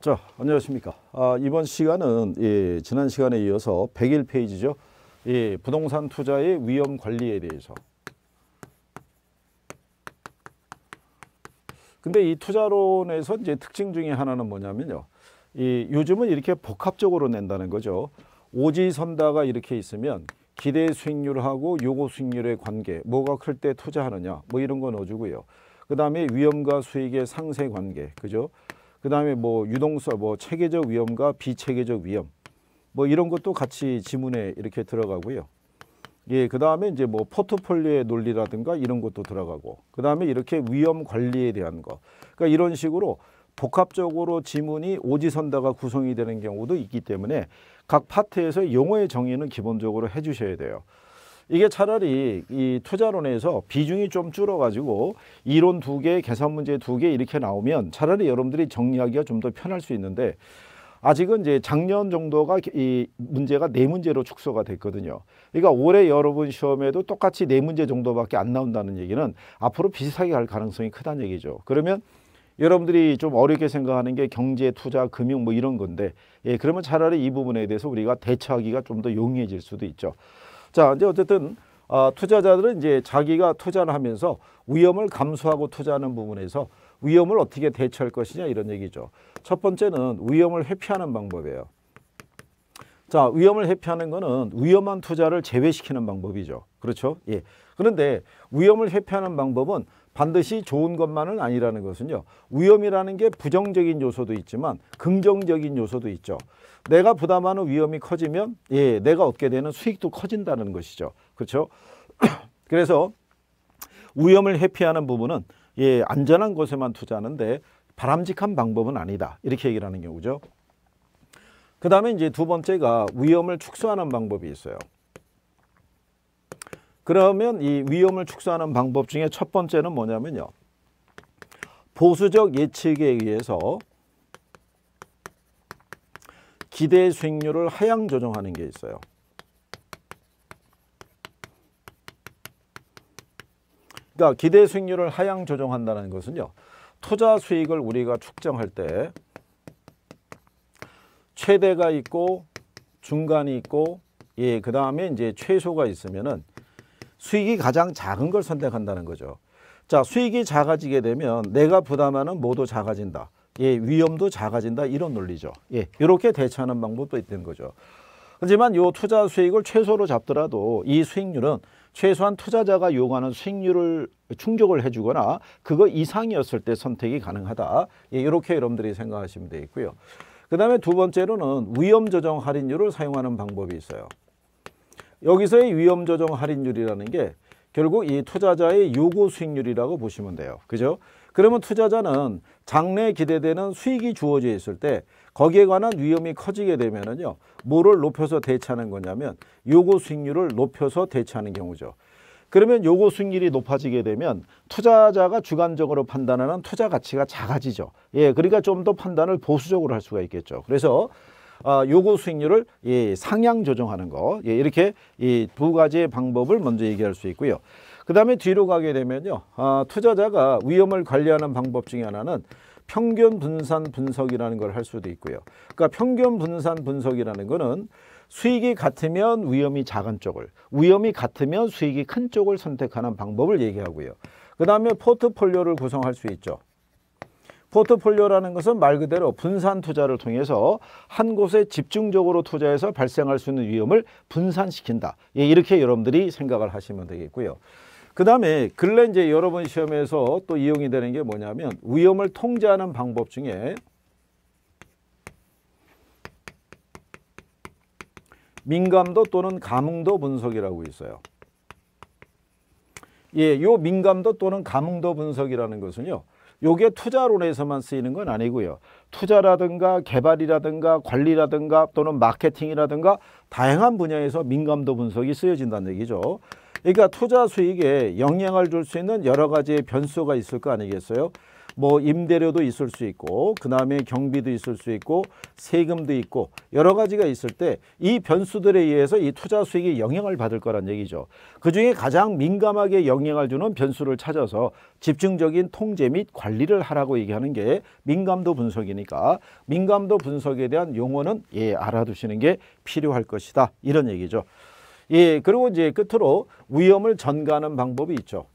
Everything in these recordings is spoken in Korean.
자, 안녕하십니까. 아, 이번 시간은 예, 지난 시간에 이어서 101페이지죠. 예, 부동산 투자의 위험 관리에 대해서. 근데 이 투자론에서 이제 특징 중에 하나는 뭐냐면요. 이 요즘은 이렇게 복합적으로 낸다는 거죠. 오지선다가 이렇게 있으면 기대 수익률하고 요구 수익률의 관계, 뭐가 클 때 투자하느냐, 뭐 이런 거 넣어주고요. 그 다음에 위험과 수익의 상세 관계, 그죠? 그 다음에 뭐 유동설, 뭐 체계적 위험과 비체계적 위험 뭐 이런 것도 같이 지문에 이렇게 들어가고요. 예, 그 다음에 이제 뭐 포트폴리오의 논리라든가 이런 것도 들어가고 그 다음에 이렇게 위험 관리에 대한 거 그러니까 이런 식으로 복합적으로 지문이 오지선다가 구성이 되는 경우도 있기 때문에 각 파트에서 용어의 정의는 기본적으로 해주셔야 돼요. 이게 차라리 이 투자론에서 비중이 좀 줄어가지고 이론 두 개, 계산 문제 두 개 이렇게 나오면 차라리 여러분들이 정리하기가 좀 더 편할 수 있는데 아직은 이제 작년 정도가 이 문제가 네 문제로 축소가 됐거든요. 그러니까 올해 여러분 시험에도 똑같이 네 문제 정도밖에 안 나온다는 얘기는 앞으로 비슷하게 갈 가능성이 크다는 얘기죠. 그러면 여러분들이 좀 어렵게 생각하는 게 경제, 투자, 금융 뭐 이런 건데 예, 그러면 차라리 이 부분에 대해서 우리가 대처하기가 좀 더 용이해질 수도 있죠. 자, 이제 어쨌든 어, 투자자들은 이제 자기가 투자를 하면서 위험을 감수하고 투자하는 부분에서 위험을 어떻게 대처할 것이냐 이런 얘기죠. 첫 번째는 위험을 회피하는 방법이에요. 자, 위험을 회피하는 거는 위험한 투자를 제외시키는 방법이죠. 그렇죠? 예. 그런데 위험을 회피하는 방법은 반드시 좋은 것만은 아니라는 것은요. 위험이라는 게 부정적인 요소도 있지만 긍정적인 요소도 있죠. 내가 부담하는 위험이 커지면 예, 내가 얻게 되는 수익도 커진다는 것이죠. 그렇죠? 그래서 위험을 회피하는 부분은 예, 안전한 곳에만 투자하는데 바람직한 방법은 아니다. 이렇게 얘기를 하는 경우죠. 그 다음에 이제 두 번째가 위험을 축소하는 방법이 있어요. 그러면 이 위험을 축소하는 방법 중에 첫 번째는 뭐냐면요. 보수적 예측에 의해서 기대 수익률을 하향 조정하는 게 있어요. 그러니까 기대 수익률을 하향 조정한다는 것은요. 투자 수익을 우리가 측정할 때 최대가 있고 중간이 있고 예, 그다음에 이제 최소가 있으면은 수익이 가장 작은 걸 선택한다는 거죠. 자, 수익이 작아지게 되면 내가 부담하는 모두 작아진다. 예, 위험도 작아진다. 이런 논리죠. 예, 이렇게 대처하는 방법도 있는 거죠. 하지만 요 투자 수익을 최소로 잡더라도 이 수익률은 최소한 투자자가 요구하는 수익률을 충족을 해주거나 그거 이상이었을 때 선택이 가능하다. 예, 이렇게 여러분들이 생각하시면 되겠고요. 그 다음에 두 번째로는 위험 조정 할인율을 사용하는 방법이 있어요. 여기서의 위험 조정 할인율이라는 게 결국 이 투자자의 요구 수익률이라고 보시면 돼요. 그죠? 그러면 투자자는 장래에 기대되는 수익이 주어져 있을 때 거기에 관한 위험이 커지게 되면은요. 뭐를 높여서 대체하는 거냐면 요구 수익률을 높여서 대체하는 경우죠. 그러면 요구 수익률이 높아지게 되면 투자자가 주관적으로 판단하는 투자 가치가 작아지죠. 예, 그러니까 좀 더 판단을 보수적으로 할 수가 있겠죠. 그래서 어, 요구 수익률을 예, 상향 조정하는 거 예, 이렇게 이두 가지의 방법을 먼저 얘기할 수 있고요. 그 다음에 뒤로 가게 되면요. 아, 투자자가 위험을 관리하는 방법 중에 하나는 평균 분산 분석이라는 걸 할 수도 있고요. 그러니까 평균 분산 분석이라는 거는 수익이 같으면 위험이 작은 쪽을, 위험이 같으면 수익이 큰 쪽을 선택하는 방법을 얘기하고요. 그 다음에 포트폴리오를 구성할 수 있죠. 포트폴리오라는 것은 말 그대로 분산 투자를 통해서 한 곳에 집중적으로 투자해서 발생할 수 있는 위험을 분산시킨다. 예, 이렇게 여러분들이 생각을 하시면 되겠고요. 그 다음에 근래 이제 여러 분 시험에서 또 이용이 되는 게 뭐냐면 위험을 통제하는 방법 중에 민감도 또는 감응도 분석이라고 있어요. 예, 요 민감도 또는 감응도 분석이라는 것은요. 요게 투자론에서만 쓰이는 건 아니고요. 투자라든가 개발이라든가 관리라든가 또는 마케팅이라든가 다양한 분야에서 민감도 분석이 쓰여진다는 얘기죠. 그러니까 투자 수익에 영향을 줄 수 있는 여러 가지 의 변수가 있을 거 아니겠어요? 뭐 임대료도 있을 수 있고 그다음에 경비도 있을 수 있고 세금도 있고 여러 가지가 있을 때 이 변수들에 의해서 이 투자 수익이 영향을 받을 거란 얘기죠. 그중에 가장 민감하게 영향을 주는 변수를 찾아서 집중적인 통제 및 관리를 하라고 얘기하는 게 민감도 분석이니까 민감도 분석에 대한 용어는 예 알아두시는 게 필요할 것이다. 이런 얘기죠. 예, 그리고 이제 끝으로 위험을 전가하는 방법이 있죠.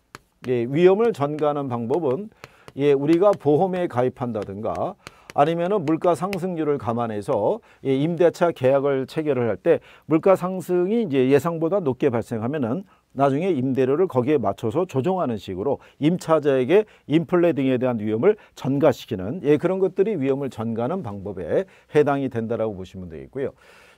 예, 위험을 전가하는 방법은 예, 우리가 보험에 가입한다든가 아니면은 물가 상승률을 감안해서 예, 임대차 계약을 체결을 할 때 물가 상승이 이제 예상보다 높게 발생하면은 나중에 임대료를 거기에 맞춰서 조정하는 식으로 임차자에게 인플레 등에 대한 위험을 전가시키는 예 그런 것들이 위험을 전가하는 방법에 해당이 된다라고 보시면 되겠고요.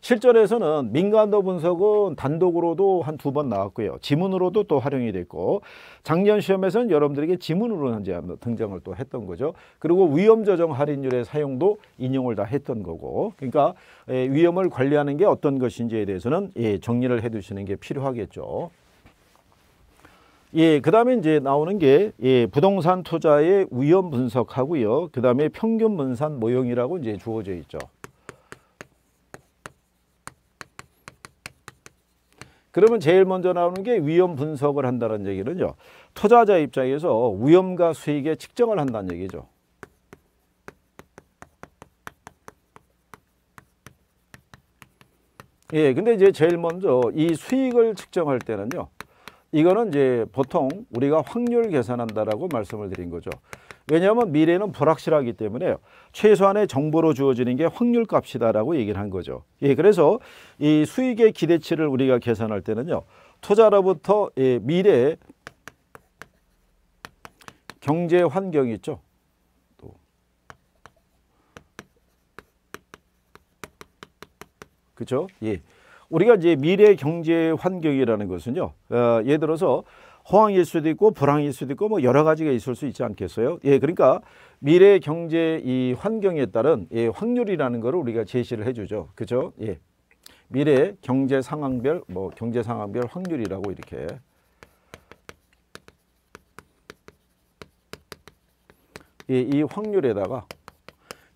7절에서는 민간도 분석은 단독으로도 한 두 번 나왔고요. 지문으로도 또 활용이 됐고 작년 시험에서는 여러분들에게 지문으로 이제 등장을 또 했던 거죠. 그리고 위험 조정 할인율의 사용도 인용을 다 했던 거고 그러니까 예, 위험을 관리하는 게 어떤 것인지에 대해서는 예, 정리를 해두시는 게 필요하겠죠. 예, 그 다음에 이제 나오는 게, 예, 부동산 투자의 위험 분석하고요. 그 다음에 평균 분산 모형이라고 이제 주어져 있죠. 그러면 제일 먼저 나오는 게 위험 분석을 한다는 얘기는요. 투자자 입장에서 위험과 수익의 측정을 한다는 얘기죠. 예, 근데 이제 제일 먼저 이 수익을 측정할 때는요. 이거는 이제 보통 우리가 확률 계산한다라고 말씀을 드린 거죠. 왜냐하면 미래는 불확실하기 때문에 최소한의 정보로 주어지는 게 확률값이다라고 얘기를 한 거죠. 예, 그래서 이 수익의 기대치를 우리가 계산할 때는요. 투자로부터 예, 미래 경제 환경이 있죠. 또 그렇죠? 예. 우리가 이제 미래 경제 환경이라는 것은요. 어, 예를 들어서 호황일 수도 있고 불황일 수도 있고 뭐 여러 가지가 있을 수 있지 않겠어요? 예, 그러니까 미래 경제 이 환경에 따른 예, 확률이라는 거를 우리가 제시를 해주죠. 그죠? 예. 미래 경제 상황별 뭐 경제 상황별 확률이라고 이렇게 예, 이 확률에다가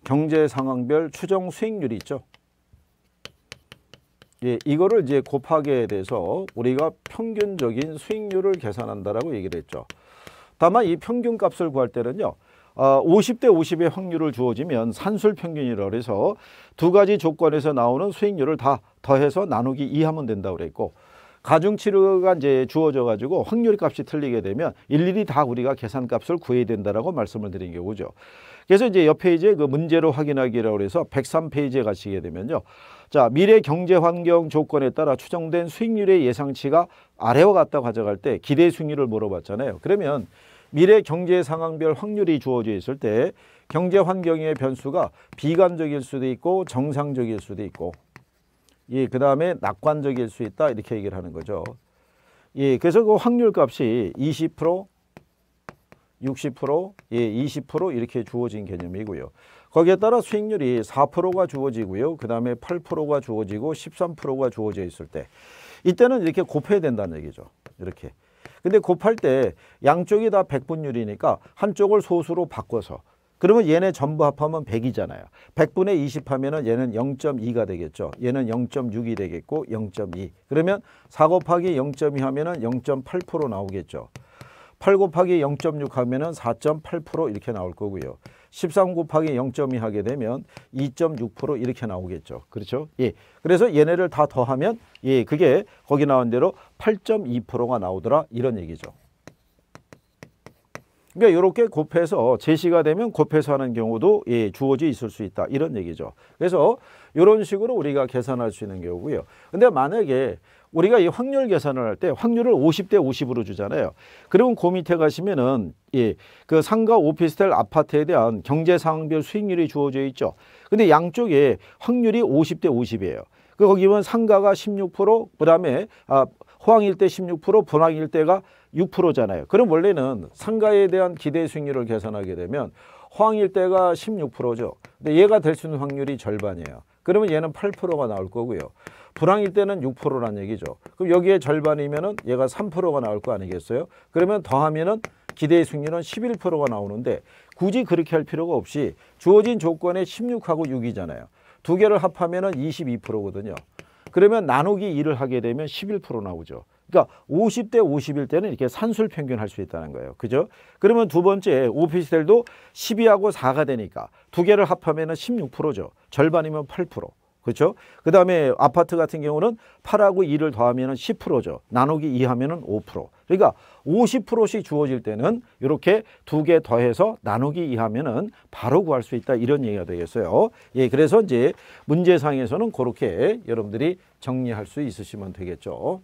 경제 상황별 추정 수익률이 있죠. 예, 이거를 이제 곱하기에 대해서 우리가 평균적인 수익률을 계산한다라고 얘기를 했죠. 다만 이 평균 값을 구할 때는요. 50대 아, 50의 확률을 주어지면 산술 평균이라고 해서 두 가지 조건에서 나오는 수익률을 다 더해서 나누기 2 하면 된다고 그랬고 가중치료가 이제 주어져 가지고 확률 값이 틀리게 되면 일일이 다 우리가 계산값을 구해야 된다라고 말씀을 드린 경우죠. 그래서 이제 옆 페이지에 그 문제로 확인하기라고 해서 103페이지에 가시게 되면요. 자, 미래 경제 환경 조건에 따라 추정된 수익률의 예상치가 아래와 같다 가져갈 때 기대 수익률을 물어봤잖아요. 그러면 미래 경제 상황별 확률이 주어져 있을 때 경제 환경의 변수가 비관적일 수도 있고 정상적일 수도 있고 예, 그다음에 낙관적일 수 있다 이렇게 얘기를 하는 거죠. 예, 그래서 그 확률 값이 20%, 60%, 예, 20% 이렇게 주어진 개념이고요. 거기에 따라 수익률이 4%가 주어지고요. 그 다음에 8%가 주어지고 13%가 주어져 있을 때 이때는 이렇게 곱해야 된다는 얘기죠. 이렇게. 근데 곱할 때 양쪽이 다 백분율이니까 한쪽을 소수로 바꿔서 그러면 얘네 전부 합하면 100이잖아요. 100분의 20 하면은 얘는 0.2가 되겠죠. 얘는 0.6이 되겠고 0.2. 그러면 4 곱하기 0.2 하면은 0.8% 나오겠죠. 8 곱하기 0.6 하면은 4.8% 이렇게 나올 거고요. 13 곱하기 0.2 하게 되면 2.6% 이렇게 나오겠죠. 그렇죠? 예. 그래서 얘네를 다 더하면 예, 그게 거기 나온 대로 8.2%가 나오더라 이런 얘기죠. 그러니까 이렇게 곱해서 제시가 되면 곱해서 하는 경우도 예, 주어져 있을 수 있다 이런 얘기죠. 그래서 이런 식으로 우리가 계산할 수 있는 경우고요. 근데 만약에 우리가 이 확률 계산을 할 때 확률을 50 대 50으로 주잖아요. 그러면 그 밑에 가시면은 예, 그 상가 오피스텔 아파트에 대한 경제 상황별 수익률이 주어져 있죠. 근데 양쪽에 확률이 50대 50이에요. 그 거기 보면 상가가 16%, 그다음에 아 호황일 때 16%, 분황일 때가 6%잖아요. 그럼 원래는 상가에 대한 기대 수익률을 계산하게 되면 호황일 때가 16%죠. 근데 얘가 될 수 있는 확률이 절반이에요. 그러면 얘는 8%가 나올 거고요. 불황일 때는 6%란 얘기죠. 그럼 여기에 절반이면은 얘가 3%가 나올 거 아니겠어요? 그러면 더하면은 기대의 승률은 11%가 나오는데 굳이 그렇게 할 필요가 없이 주어진 조건에 16하고 6이잖아요. 두 개를 합하면은 22%거든요. 그러면 나누기 2를 하게 되면 11% 나오죠. 그러니까 50대 50일 때는 이렇게 산술 평균할 수 있다는 거예요. 그죠? 그러면 두 번째 오피스텔도 12하고 4가 되니까 두 개를 합하면 16%죠. 절반이면 8%. 그렇죠? 그 다음에 아파트 같은 경우는 8하고 2를 더하면 10%죠. 나누기 2 하면 5%. 그러니까 50%씩 주어질 때는 이렇게 두 개 더해서 나누기 2하면 바로 구할 수 있다. 이런 얘기가 되겠어요. 예, 그래서 이제 문제상에서는 그렇게 여러분들이 정리할 수 있으시면 되겠죠.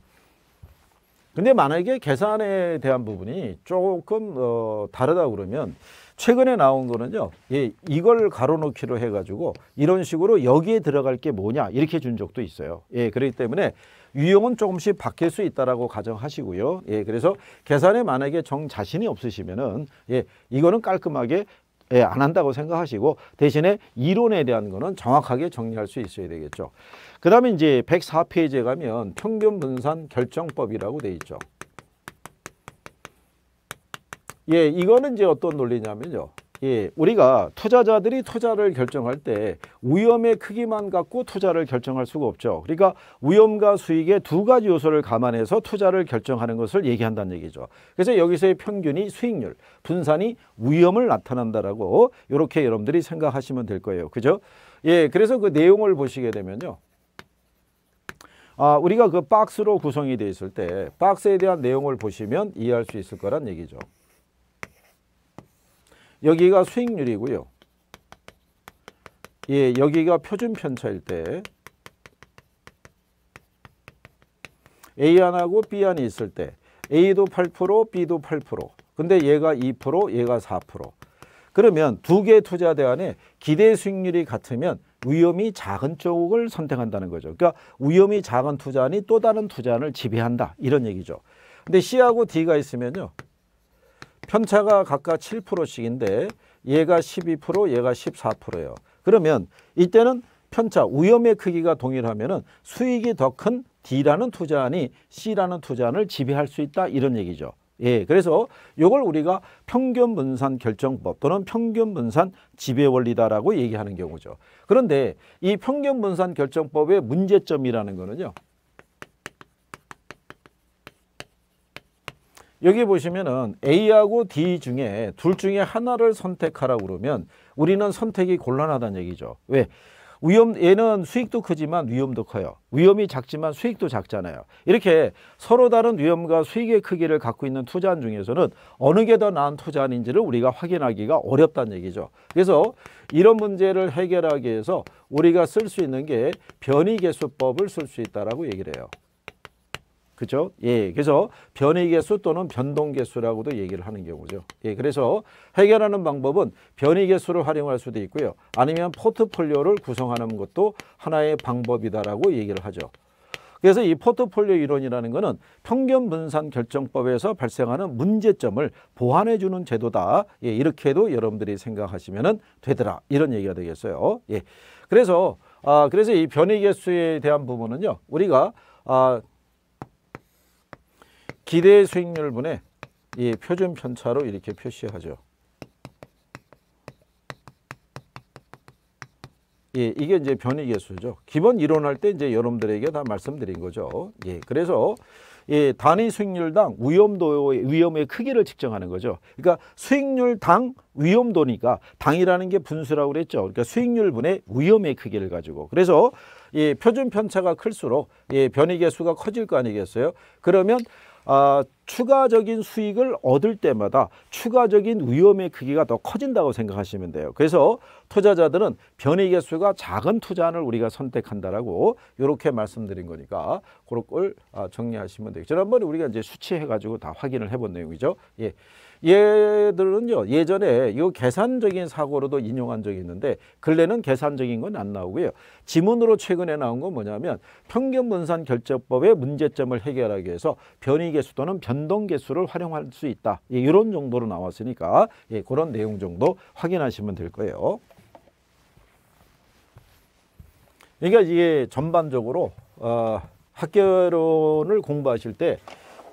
근데 만약에 계산에 대한 부분이 조금 어, 다르다 그러면 최근에 나온 거는요. 예, 이걸 가로놓기로 해가지고 이런 식으로 여기에 들어갈 게 뭐냐 이렇게 준 적도 있어요. 예, 그렇기 때문에 유형은 조금씩 바뀔 수 있다라고 가정하시고요. 예, 그래서 계산에 만약에 정 자신이 없으시면은 예, 이거는 깔끔하게 예, 안 한다고 생각하시고 대신에 이론에 대한 거는 정확하게 정리할 수 있어야 되겠죠. 그 다음에 이제 104페이지에 가면 평균 분산 결정법이라고 돼 있죠. 예, 이거는 이제 어떤 논리냐면요. 예, 우리가 투자자들이 투자를 결정할 때 위험의 크기만 갖고 투자를 결정할 수가 없죠. 그러니까 위험과 수익의 두 가지 요소를 감안해서 투자를 결정하는 것을 얘기한다는 얘기죠. 그래서 여기서의 평균이 수익률, 분산이 위험을 나타난다라고 이렇게 여러분들이 생각하시면 될 거예요. 그죠? 예, 그래서 그 내용을 보시게 되면요. 아, 우리가 그 박스로 구성이 되어 있을 때 박스에 대한 내용을 보시면 이해할 수 있을 거란 얘기죠. 여기가 수익률이고요. 예, 여기가 표준 편차일 때 A1하고 B1이 있을 때 A도 8%, B도 8%. 근데 얘가 2%, 얘가 4%. 그러면 두 개 투자 대안에 기대 수익률이 같으면 위험이 작은 쪽을 선택한다는 거죠. 그러니까 위험이 작은 투자안이 또 다른 투자안을 지배한다. 이런 얘기죠. 근데 C하고 D가 있으면요. 편차가 각각 7%씩인데 얘가 12% 얘가 14%예요. 그러면 이때는 편차 위험의 크기가 동일하면 수익이 더 큰 D라는 투자안이 C라는 투자안을 지배할 수 있다 이런 얘기죠. 예, 그래서 이걸 우리가 평균 분산 결정법 또는 평균 분산 지배 원리다라고 얘기하는 경우죠. 그런데 이 평균 분산 결정법의 문제점이라는 거는요. 여기 보시면은 A하고 D 중에 둘 중에 하나를 선택하라고 그러면 우리는 선택이 곤란하다는 얘기죠. 왜? 위험 얘는 수익도 크지만 위험도 커요. 위험이 작지만 수익도 작잖아요. 이렇게 서로 다른 위험과 수익의 크기를 갖고 있는 투자한 중에서는 어느 게 더 나은 투자한인지를 우리가 확인하기가 어렵다는 얘기죠. 그래서 이런 문제를 해결하기 위해서 우리가 쓸 수 있는 게 변이 계수법을쓸 수 있다라고 얘기를 해요. 그죠? 예. 그래서 변의 개수 또는 변동 개수라고도 얘기를 하는 경우죠. 예. 그래서 해결하는 방법은 변의 개수를 활용할 수도 있고요. 아니면 포트폴리오를 구성하는 것도 하나의 방법이다라고 얘기를 하죠. 그래서 이 포트폴리오 이론이라는 것은 평균 분산 결정법에서 발생하는 문제점을 보완해 주는 제도다. 예, 이렇게 도 여러분들이 생각하시면 되더라. 이런 얘기가 되겠어요. 예. 그래서 아, 그래서 이 변의 개수에 대한 부분은요. 우리가 아, 기대 수익률분의 이 표준 편차로 이렇게 표시하죠. 예, 이게 이제 변이 계수죠. 기본 이론할 때 이제 여러분들에게 다 말씀드린 거죠. 예, 그래서 예, 단위 수익률당 위험도의 위험의 크기를 측정하는 거죠. 그러니까 수익률당 위험도니까 당이라는 게 분수라고 그랬죠. 그러니까 수익률분의 위험의 크기를 가지고. 그래서 예, 표준 편차가 클수록 예, 변이 계수가 커질 거 아니겠어요? 그러면 아, 추가적인 수익을 얻을 때마다 추가적인 위험의 크기가 더 커진다고 생각하시면 돼요. 그래서 투자자들은 변의 개수가 작은 투자안을 우리가 선택한다라고 이렇게 말씀드린 거니까 그런 걸 아, 정리하시면 되겠죠. 한번에 우리가 이제 수치해가지고 다 확인을 해 본 내용이죠. 예. 얘들은요 예전에 이 계산적인 사고로도 인용한 적이 있는데 근래는 계산적인 건 안 나오고요. 지문으로 최근에 나온 건 뭐냐면 평균분산 결제법의 문제점을 해결하기 위해서 변이 개수 또는 변동 개수를 활용할 수 있다. 예, 이런 정도로 나왔으니까 예, 그런 내용 정도 확인하시면 될 거예요. 그러니까 이게 전반적으로 어, 학교론을 공부하실 때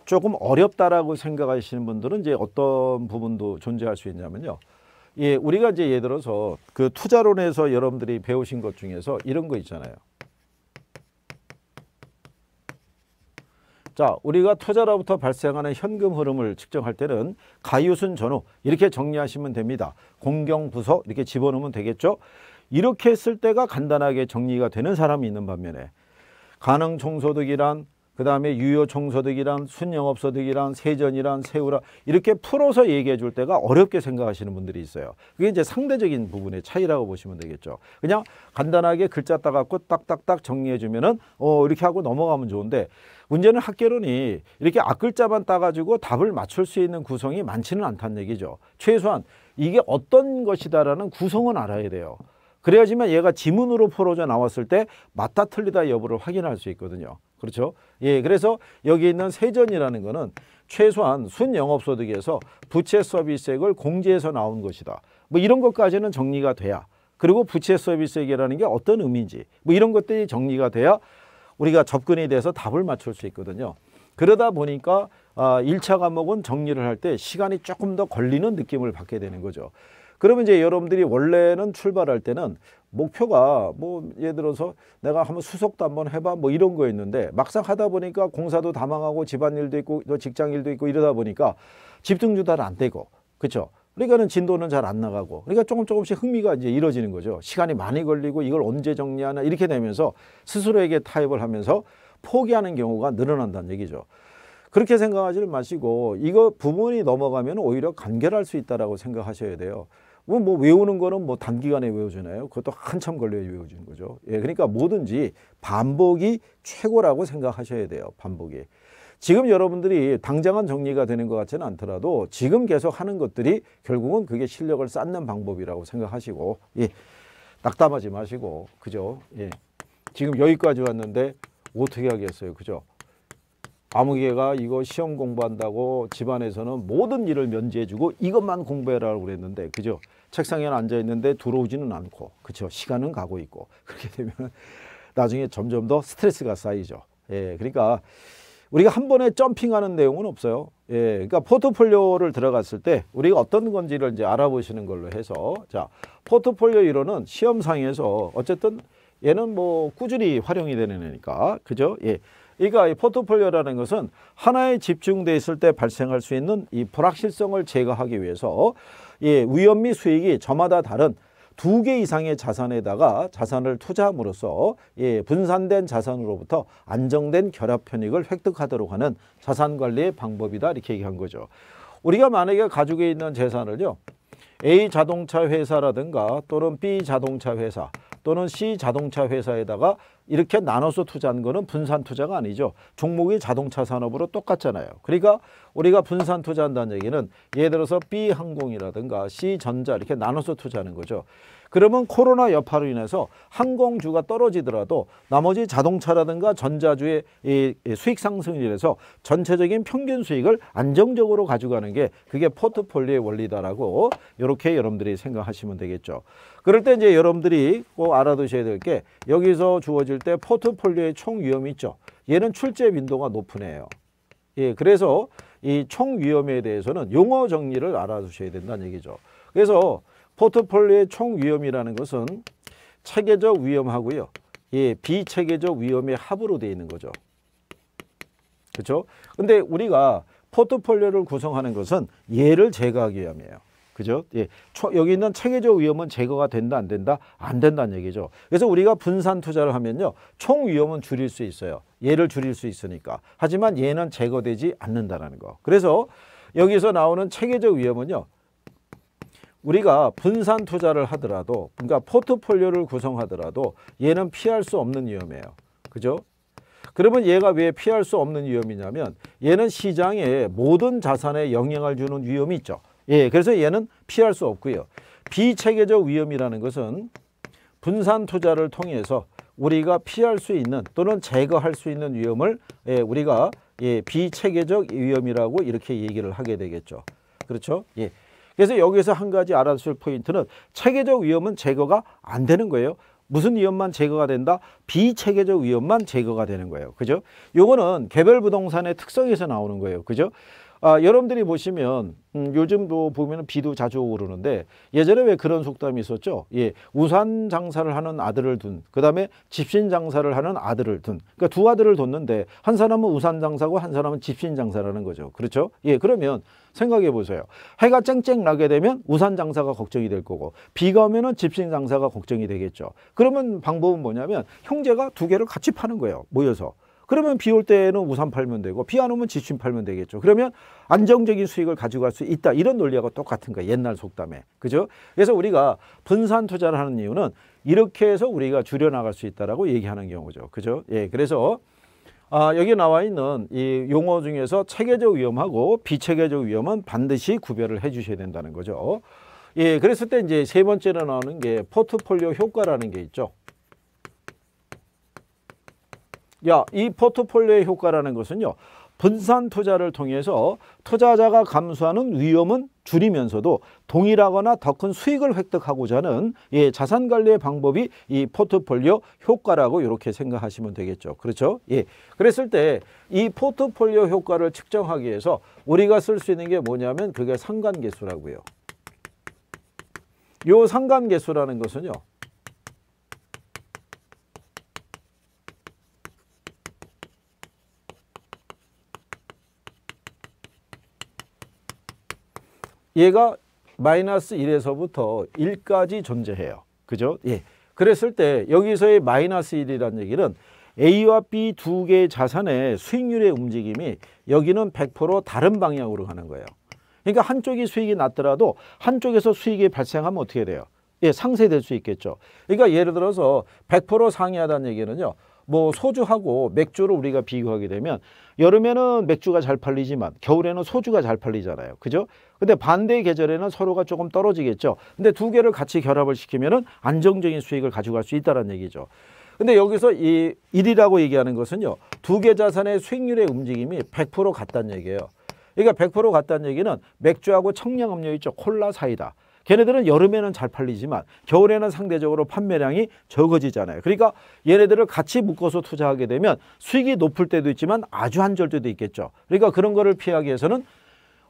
조금 어렵다라고 생각하시는 분들은 이제 어떤 부분도 존재할 수 있냐면요. 예, 우리가 이제 예를 들어서 그 투자론에서 여러분들이 배우신 것 중에서 이런 거 있잖아요. 자, 우리가 투자로부터 발생하는 현금 흐름을 측정할 때는 가유순 전후 이렇게 정리하시면 됩니다. 공경부서 이렇게 집어넣으면 되겠죠. 이렇게 쓸 때가 간단하게 정리가 되는 사람이 있는 반면에 가능 총소득이란 그 다음에 유효총소득이란 순영업소득이란 세전이란 세우라 이렇게 풀어서 얘기해 줄 때가 어렵게 생각하시는 분들이 있어요. 그게 이제 상대적인 부분의 차이라고 보시면 되겠죠. 그냥 간단하게 글자 따갖고 딱딱딱 정리해 주면은 어 이렇게 하고 넘어가면 좋은데 문제는 학계론이 이렇게 앞글자만 따가지고 답을 맞출 수 있는 구성이 많지는 않다는 얘기죠. 최소한 이게 어떤 것이다라는 구성은 알아야 돼요. 그래야지만 얘가 지문으로 풀어져 나왔을 때 맞다 틀리다 여부를 확인할 수 있거든요. 그렇죠? 예, 그래서 여기 있는 세전이라는 것은 최소한 순영업소득에서 부채 서비스액을 공제해서 나온 것이다. 뭐 이런 것까지는 정리가 돼야 그리고 부채 서비스액이라는 게 어떤 의미인지 뭐 이런 것들이 정리가 돼야 우리가 접근에 대해서 답을 맞출 수 있거든요. 그러다 보니까 1차 아, 과목은 정리를 할 때 시간이 조금 더 걸리는 느낌을 받게 되는 거죠. 그러면 이제 여러분들이 원래는 출발할 때는 목표가 뭐 예를 들어서 내가 한번 수속도 한번 해봐 뭐 이런 거였는데 막상 하다 보니까 공사도 다 망하고 집안일도 있고 또 직장일도 있고 이러다 보니까 집중 주달안 되고 그렇죠. 그러니까는 진도는 잘 안 나가고 그러니까 조금 조금씩 흥미가 이제 잃어지는 거죠. 시간이 많이 걸리고 이걸 언제 정리하나 이렇게 되면서 스스로에게 타협을 하면서 포기하는 경우가 늘어난다는 얘기죠. 그렇게 생각하지 마시고 이거 부분이 넘어가면 오히려 간결할 수 있다라고 생각하셔야 돼요. 뭐, 뭐 외우는 거는 뭐 단기간에 외워지나요 그것도 한참 걸려 외워주는 거죠. 예, 그러니까 뭐든지 반복이 최고라고 생각하셔야 돼요. 반복이. 지금 여러분들이 당장은 정리가 되는 것 같지는 않더라도 지금 계속 하는 것들이 결국은 그게 실력을 쌓는 방법이라고 생각하시고 예, 낙담하지 마시고 그죠? 예. 지금 여기까지 왔는데 어떻게 하겠어요? 그죠? 아무개가 이거 시험 공부한다고 집안에서는 모든 일을 면제해주고 이것만 공부해라고 그랬는데 그죠? 책상에 앉아 있는데 들어오지는 않고 그죠? 시간은 가고 있고 그렇게 되면 나중에 점점 더 스트레스가 쌓이죠. 예, 그러니까 우리가 한 번에 점핑하는 내용은 없어요. 예, 그러니까 포트폴리오를 들어갔을 때 우리가 어떤 건지를 이제 알아보시는 걸로 해서 자 포트폴리오 이론은 시험상에서 어쨌든 얘는 뭐 꾸준히 활용이 되는 애니까 그죠? 예. 그러이 포트폴리오라는 것은 하나에 집중돼 있을 때 발생할 수 있는 이 불확실성을 제거하기 위해서 예, 위험 및 수익이 저마다 다른 두 개 이상의 자산에다가 자산을 투자함으로써 예, 분산된 자산으로부터 안정된 결합 편익을 획득하도록 하는 자산 관리의 방법이다 이렇게 얘기한 거죠. 우리가 만약에 가지고 있는 재산을요. A 자동차 회사라든가 또는 B 자동차 회사 또는 시 자동차 회사에다가 이렇게 나눠서 투자한 거는 분산 투자가 아니죠. 종목이 자동차 산업으로 똑같잖아요. 그러니까 우리가 분산 투자한다는 얘기는 예를 들어서 B항공이라든가 C전자 이렇게 나눠서 투자하는 거죠. 그러면 코로나 여파로 인해서 항공주가 떨어지더라도 나머지 자동차라든가 전자주의 수익 상승률에서 전체적인 평균 수익을 안정적으로 가져가는 게 그게 포트폴리오의 원리다라고 이렇게 여러분들이 생각하시면 되겠죠. 그럴 때 이제 여러분들이 꼭 알아두셔야 될 게 여기서 주어질 때 포트폴리오의 총 위험이 있죠. 얘는 출제 빈도가 높은 애예요. 예, 그래서 이 총 위험에 대해서는 용어 정리를 알아두셔야 된다는 얘기죠. 그래서 포트폴리오의 총 위험이라는 것은 체계적 위험하고요. 예, 비체계적 위험의 합으로 되어 있는 거죠. 그렇죠? 근데 우리가 포트폴리오를 구성하는 것은 얘를 제거하기 위함이에요. 그죠? 예. 여기 있는 체계적 위험은 제거가 된다 안 된다? 안 된다는 얘기죠. 그래서 우리가 분산 투자를 하면요. 총 위험은 줄일 수 있어요. 얘를 줄일 수 있으니까. 하지만 얘는 제거되지 않는다라는 거. 그래서 여기서 나오는 체계적 위험은요. 우리가 분산 투자를 하더라도 그러니까 포트폴리오를 구성하더라도 얘는 피할 수 없는 위험이에요. 그죠? 그러면 얘가 왜 피할 수 없는 위험이냐면 얘는 시장의 모든 자산에 영향을 주는 위험이 있죠. 예, 그래서 얘는 피할 수 없고요. 비체계적 위험이라는 것은 분산 투자를 통해서 우리가 피할 수 있는 또는 제거할 수 있는 위험을 예, 우리가 예, 비체계적 위험이라고 이렇게 얘기를 하게 되겠죠. 그렇죠? 예. 그래서 여기서 한 가지 알아실 포인트는 체계적 위험은 제거가 안 되는 거예요. 무슨 위험만 제거가 된다? 비체계적 위험만 제거가 되는 거예요. 그죠? 요거는 개별 부동산의 특성에서 나오는 거예요. 그죠? 아, 여러분들이 보시면 음, 요즘도 보면 비도 자주 오르는데 예전에 왜 그런 속담이 있었죠? 예, 우산 장사를 하는 아들을 둔, 그 다음에 집신 장사를 하는 아들을 둔. 그러니까 두 아들을 뒀는데 한 사람은 우산 장사고 한 사람은 집신 장사라는 거죠. 그렇죠? 예, 그러면 생각해 보세요. 해가 쨍쨍 나게 되면 우산 장사가 걱정이 될 거고 비가 오면 집신 장사가 걱정이 되겠죠. 그러면 방법은 뭐냐면 형제가 두 개를 같이 파는 거예요. 모여서. 그러면 비 올 때는 우산 팔면 되고 비 안 오면 지침 팔면 되겠죠. 그러면 안정적인 수익을 가져갈 수 있다. 이런 논리하고 똑같은 거예요. 옛날 속담에. 그죠? 그래서 우리가 분산 투자를 하는 이유는 이렇게 해서 우리가 줄여 나갈 수 있다라고 얘기하는 경우죠. 그죠? 예. 그래서 아, 여기 나와 있는 이 용어 중에서 체계적 위험하고 비체계적 위험은 반드시 구별을 해 주셔야 된다는 거죠. 예, 그랬을 때 이제 세 번째로 나오는 게 포트폴리오 효과라는 게 있죠. 야, 이 포트폴리오의 효과라는 것은요. 분산 투자를 통해서 투자자가 감수하는 위험은 줄이면서도 동일하거나 더 큰 수익을 획득하고자 하는 예, 자산 관리의 방법이 이 포트폴리오 효과라고 이렇게 생각하시면 되겠죠. 그렇죠? 예. 그랬을 때 이 포트폴리오 효과를 측정하기 위해서 우리가 쓸 수 있는 게 뭐냐면 그게 상관계수라고요. 요 상관계수라는 것은요. 얘가 마이너스 1에서부터 1까지 존재해요. 그죠? 예. 그랬을 때 여기서의 마이너스 1이라는 얘기는 A와 B 두 개의 자산의 수익률의 움직임이 여기는 100% 다른 방향으로 가는 거예요. 그러니까 한쪽이 수익이 낮더라도 한쪽에서 수익이 발생하면 어떻게 돼요? 예, 상쇄될 수 있겠죠. 그러니까 예를 들어서 100% 상이하다는 얘기는요. 뭐 소주하고 맥주를 우리가 비교하게 되면 여름에는 맥주가 잘 팔리지만 겨울에는 소주가 잘 팔리잖아요. 그죠? 근데 반대의 계절에는 서로가 조금 떨어지겠죠. 근데 두 개를 같이 결합을 시키면은 안정적인 수익을 가져갈 수 있다는 얘기죠. 근데 여기서 이 1이라고 얘기하는 것은요. 두 개 자산의 수익률의 움직임이 100% 같다는 얘기예요. 그러니까 100% 같다는 얘기는 맥주하고 청량음료 있죠. 콜라 사이다. 걔네들은 여름에는 잘 팔리지만 겨울에는 상대적으로 판매량이 적어지잖아요. 그러니까 얘네들을 같이 묶어서 투자하게 되면 수익이 높을 때도 있지만 아주 한절 때도 있겠죠. 그러니까 그런 거를 피하기 위해서는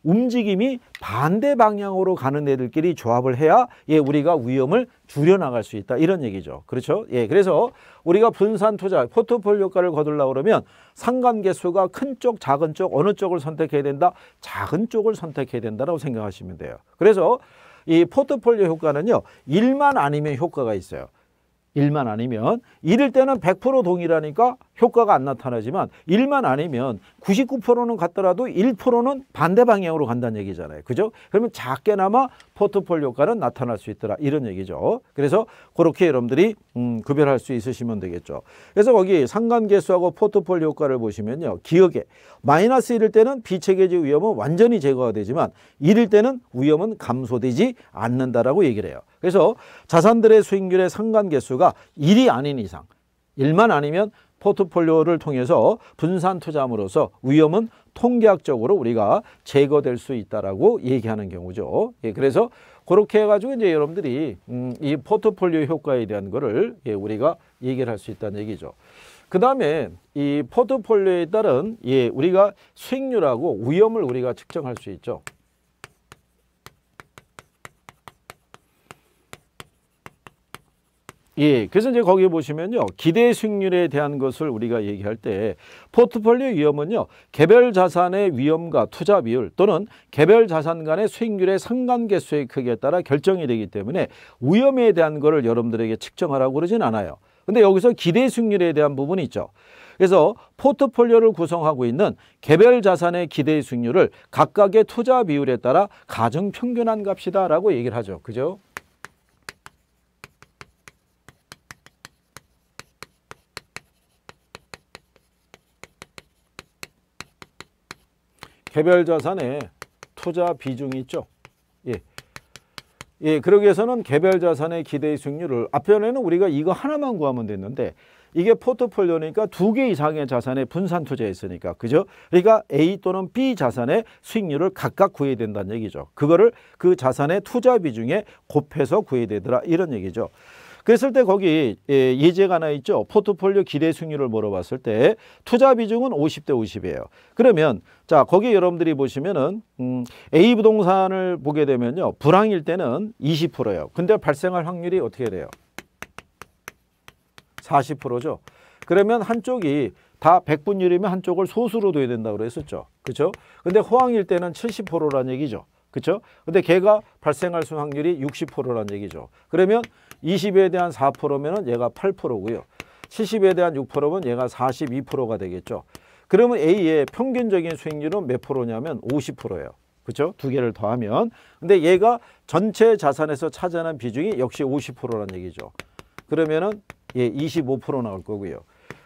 움직임이 반대 방향으로 가는 애들끼리 조합을 해야 예, 우리가 위험을 줄여나갈 수 있다. 이런 얘기죠. 그렇죠? 예, 그래서 우리가 분산 투자, 포트폴리오 효과를 거둘라 그러면 상관계수가 큰 쪽, 작은 쪽, 어느 쪽을 선택해야 된다? 작은 쪽을 선택해야 된다라고 생각하시면 돼요. 그래서 이 포트폴리오 효과는요. 일만 아니면 효과가 있어요. 일만 아니면 일일 때는 100% 동일하니까 효과가 안 나타나지만 1만 아니면 99%는 갔더라도 1%는 반대 방향으로 간다는 얘기잖아요. 그죠? 그러면 작게나마 포트폴리오 효과는 나타날 수 있더라. 이런 얘기죠. 그래서 그렇게 여러분들이 음, 구별할 수 있으시면 되겠죠. 그래서 거기 상관계수하고 포트폴리오 효과를 보시면요. 기억에 마이너스 1일 때는 비체계지 위험은 완전히 제거가 되지만 1일 때는 위험은 감소되지 않는다라고 얘기를 해요. 그래서 자산들의 수익률의 상관계수가 1이 아닌 이상 1만 아니면 포트폴리오를 통해서 분산 투자함으로써 위험은 통계학적으로 우리가 제거될 수 있다라고 얘기하는 경우죠. 예, 그래서 그렇게 해가지고 이제 여러분들이 음, 이 포트폴리오 효과에 대한 거를 예, 우리가 얘기를 할 수 있다는 얘기죠. 그 다음에 이 포트폴리오에 따른 예, 우리가 수익률하고 위험을 우리가 측정할 수 있죠. 예, 그래서 이제 거기에 보시면요. 기대 수익률에 대한 것을 우리가 얘기할 때 포트폴리오 위험은요. 개별 자산의 위험과 투자 비율 또는 개별 자산 간의 수익률의 상관계수의 크기에 따라 결정이 되기 때문에 위험에 대한 거를 여러분들에게 측정하라고 그러진 않아요. 근데 여기서 기대 수익률에 대한 부분이 있죠. 그래서 포트폴리오를 구성하고 있는 개별 자산의 기대 수익률을 각각의 투자 비율에 따라 가중 평균한 값이다라고 얘기를 하죠. 그죠? 개별 자산의 투자 비중이 있죠. 예. 예, 그러기 위해서는 개별 자산의 기대 수익률을 앞에는 우리가 이거 하나만 구하면 됐는데 이게 포트폴리오니까 두 개 이상의 자산에 분산 투자했으니까 그죠? 그러니까 A 또는 B 자산의 수익률을 각각 구해야 된다는 얘기죠. 그거를 그 자산의 투자 비중에 곱해서 구해야 되더라 이런 얘기죠. 그랬을 때 거기 예, 예제가 하나 있죠. 포트폴리오 기대 수익률을 물어봤을 때 투자 비중은 50대 50이에요. 그러면 자 거기 여러분들이 보시면은 음, A 부동산을 보게 되면요. 불황일 때는 20%예요. 근데 발생할 확률이 어떻게 돼요? 40%죠. 그러면 한쪽이 다백분율이면 한쪽을 소수로 둬야 된다고 그랬었죠. 그렇죠? 근데 호황일 때는 70%라는 얘기죠. 그렇죠? 근데 걔가 발생할 수 확률이 60%라는 얘기죠. 그러면 20에 대한 4면 얘가 8%고요. 70에 대한 6%면 얘가 42%가 되겠죠. 그러면 A의 평균적인 수익률은 몇 프로냐면 50%예요. 그렇죠? 두 개를 더하면. 근데 얘가 전체 자산에서 차지하는 비중이 역시 50%란 얘기죠. 그러면은 얘25% 나올 거고요.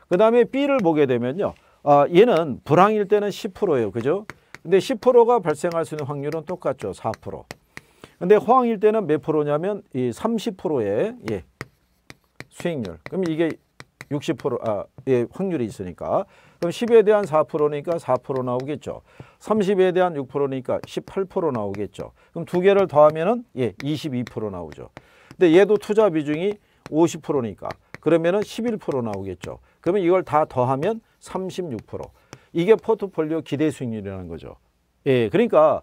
그 다음에 B를 보게 되면요. 아, 얘는 불황일 때는 10%예요. 그죠? 근데 10%가 발생할 수 있는 확률은 똑같죠. 4%. 근데 호황일 때는 몇 프로냐면 이 30%의 예, 수익률. 그럼 이게 60%의 아, 예, 확률이 있으니까 그럼 10에 대한 4%니까 4% 나오겠죠. 30에 대한 6%니까 18% 나오겠죠. 그럼 두 개를 더하면은 예, 22% 나오죠. 근데 얘도 투자 비중이 50%니까 그러면은 11% 나오겠죠. 그러면 이걸 다 더하면 36%. 이게 포트폴리오 기대 수익률이라는 거죠. 예, 그러니까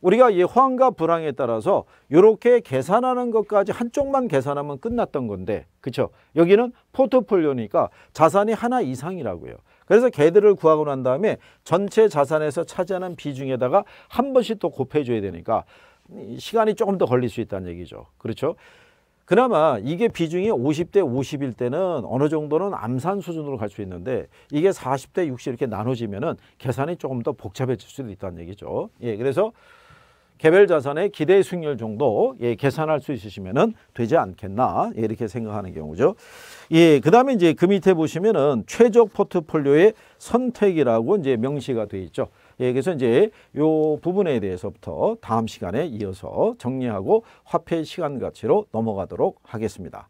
우리가 이 호황과 불황에 따라서 이렇게 계산하는 것까지 한쪽만 계산하면 끝났던 건데 그렇죠? 여기는 포트폴리오니까 자산이 하나 이상이라고요. 그래서 개들을 구하고 난 다음에 전체 자산에서 차지하는 비중에다가 한 번씩 또 곱해줘야 되니까 시간이 조금 더 걸릴 수 있다는 얘기죠. 그렇죠? 그나마 이게 비중이 50대 50일 때는 어느 정도는 암산 수준으로 갈 수 있는데 이게 40대 60 이렇게 나눠지면은 계산이 조금 더 복잡해질 수도 있다는 얘기죠. 예, 그래서 개별 자산의 기대 수익률 정도 예, 계산할 수있으시면 되지 않겠나 예, 이렇게 생각하는 경우죠. 예, 그다음에 이제 그 밑에 보시면은 최적 포트폴리오의 선택이라고 이제 명시가 돼 있죠. 예, 그래서 이제 요 부분에 대해서부터 다음 시간에 이어서 정리하고 화폐 시간 가치로 넘어가도록 하겠습니다.